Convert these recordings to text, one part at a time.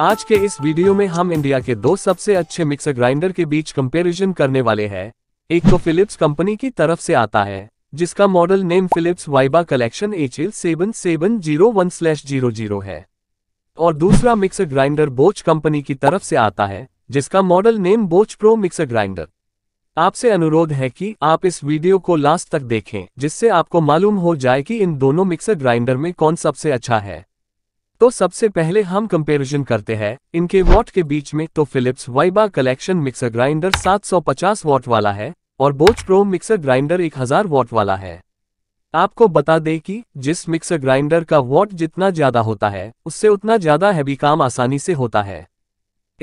आज के इस वीडियो में हम इंडिया के दो सबसे अच्छे मिक्सर ग्राइंडर के बीच कंपैरिजन करने वाले हैं एक तो फिलिप्स कंपनी की तरफ से आता है जिसका model name Philips Viva collection H L seven seven zero one slash zero zero है और दूसरा मिक्सर ग्राइंडर बोच कंपनी की तरफ से आता है जिसका model name Bosch pro mixer grinder आपसे अनुरोध है कि आप इस वीडियो को लास्ट तक देखें जिससे आपको मालूम हो जाए कि इन दोनों मिक्सर ग्राइंडर में कौन सबसे अच्छा है तो सबसे पहले हम कंपैरिजन करते हैं इनके वॉट के बीच में तो Philips Viva collection mixer grinder 750 watt वाला है और बोच प्रो मिक्सर ग्राइंडर 1000 वॉट वाला है आपको बता दें कि जिस मिक्सर ग्राइंडर का वॉट जितना ज्यादा होता है उससे उतना ज्यादा हैवी काम आसानी से होता है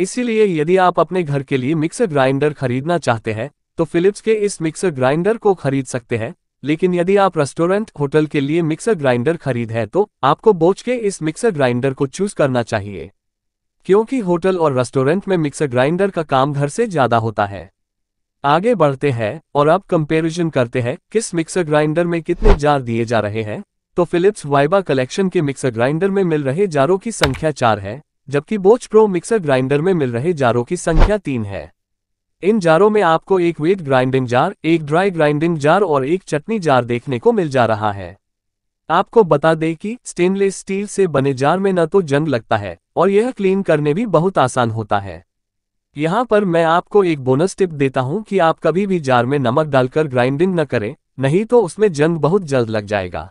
इसीलिए यदि आप अपने घर के लिए मिक्सर ग्राइंडर खरीदना चाहते हैं तो फिलिप्स के इस मिक्सर ग्राइंडर को खरीद सकते हैं लेकिन यदि आप रेस्टोरेंट होटल के लिए मिक्सर ग्राइंडर खरीद है तो आपको बोच के इस मिक्सर ग्राइंडर को चूज करना चाहिए क्योंकि होटल और रेस्टोरेंट में मिक्सर ग्राइंडर का काम घर से ज्यादा होता है आगे बढ़ते हैं और आप कंपैरिजन करते हैं किस मिक्सर ग्राइंडर में कितने जार दिए जा रहे हैं तो फिलिप्स वाइबा कलेक्शन के मिक्सर ग्राइंडर में मिल रहे जारों की संख्या चार है जबकि बोच प्रो मिक्सर ग्राइंडर में मिल रहे जारों की संख्या तीन है इन जारों में आपको एक वेट ग्राइंडिंग जार एक ड्राई ग्राइंडिंग जार और एक चटनी जार देखने को मिल जा रहा है आपको बता दें कि स्टेनलेस स्टील से बने जार में न तो जंग लगता है और यह क्लीन करने भी बहुत आसान होता है यहाँ पर मैं आपको एक बोनस टिप देता हूँ कि आप कभी भी जार में नमक डालकर ग्राइंडिंग न करें नहीं तो उसमें जंग बहुत जल्द लग जाएगा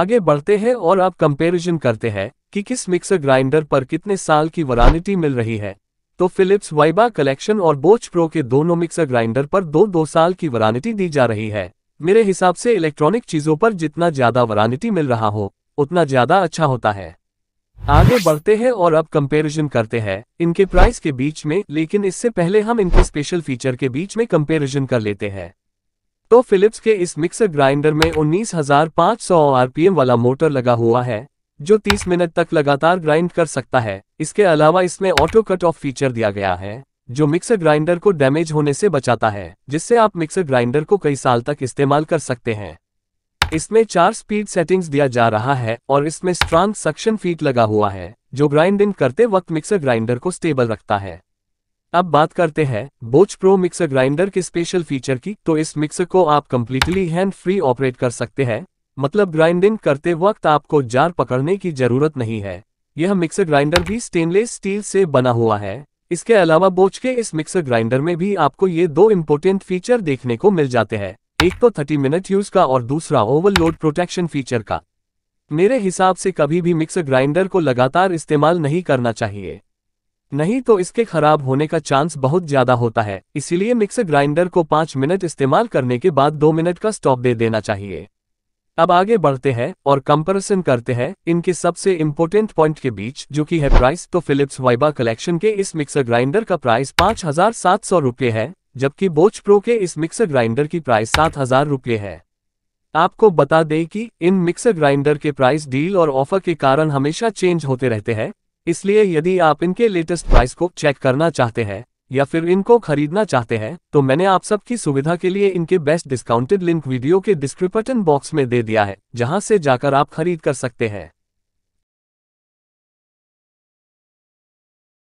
आगे बढ़ते हैं और आप कंपेरिजन करते हैं कि किस मिक्सर ग्राइंडर पर कितने साल की वरानिटी मिल रही है तो फिलिप्स वाइबा कलेक्शन और बोच प्रो के दोनों मिक्सर ग्राइंडर पर दो दो साल की वरानिटी दी जा रही है मेरे हिसाब से इलेक्ट्रॉनिक चीजों पर जितना ज्यादा वरानिटी मिल रहा हो उतना ज्यादा अच्छा होता है आगे बढ़ते हैं और अब कंपैरिजन करते हैं इनके प्राइस के बीच में लेकिन इससे पहले हम इनके स्पेशल फीचर के बीच में कंपैरिजन कर लेते हैं तो फिलिप्स के इस मिक्सर ग्राइंडर में 19,500 आरपीएम वाला मोटर लगा हुआ है जो 30 मिनट तक लगातार ग्राइंड कर सकता है इसके अलावा इसमें ऑटो कट ऑफ फीचर दिया गया है जो मिक्सर ग्राइंडर को डैमेज होने से बचाता है जिससे आप मिक्सर ग्राइंडर को कई साल तक इस्तेमाल कर सकते हैं इसमें चार स्पीड सेटिंग्स दिया जा रहा है और इसमें स्ट्रांग सक्शन फीट लगा हुआ है जो ग्राइंडिंग करते वक्त मिक्सर ग्राइंडर को स्टेबल रखता है अब बात करते हैं बोच प्रो मिक्सर ग्राइंडर के स्पेशल फीचर की तो इस मिक्सर को आप कम्प्लीटली हैंड फ्री ऑपरेट कर सकते हैं मतलब ग्राइंडिंग करते वक्त आपको जार पकड़ने की जरूरत नहीं है यह मिक्सर ग्राइंडर भी स्टेनलेस स्टील से बना हुआ है इसके अलावा बोच के इस मिक्सर ग्राइंडर में भी आपको ये दो इम्पोर्टेंट फीचर देखने को मिल जाते हैं एक तो 30 मिनट यूज का और दूसरा ओवरलोड प्रोटेक्शन फीचर का मेरे हिसाब से कभी भी मिक्सर ग्राइंडर को लगातार इस्तेमाल नहीं करना चाहिए नहीं तो इसके खराब होने का चांस बहुत ज्यादा होता है इसीलिए मिक्सर ग्राइंडर को पाँच मिनट इस्तेमाल करने के बाद दो मिनट का स्टॉप दे देना चाहिए अब आगे बढ़ते हैं और कंपैरिजन करते हैं इनके सबसे इम्पोर्टेंट पॉइंट के बीच जो कि है प्राइस तो फिलिप्स वाइबा कलेक्शन के इस मिक्सर ग्राइंडर का प्राइस पाँच हजार सात सौ रुपये है जबकि बोच प्रो के इस मिक्सर ग्राइंडर की प्राइस सात हजार रुपये है आपको बता दें कि इन मिक्सर ग्राइंडर के प्राइस डील और ऑफर के कारण हमेशा चेंज होते रहते हैं इसलिए यदि आप इनके लेटेस्ट प्राइस को चेक करना चाहते हैं या फिर इनको खरीदना चाहते हैं तो मैंने आप सबकी सुविधा के लिए इनके बेस्ट डिस्काउंटेड लिंक वीडियो के डिस्क्रिप्टन बॉक्स में दे दिया है जहां से जाकर आप खरीद कर सकते हैं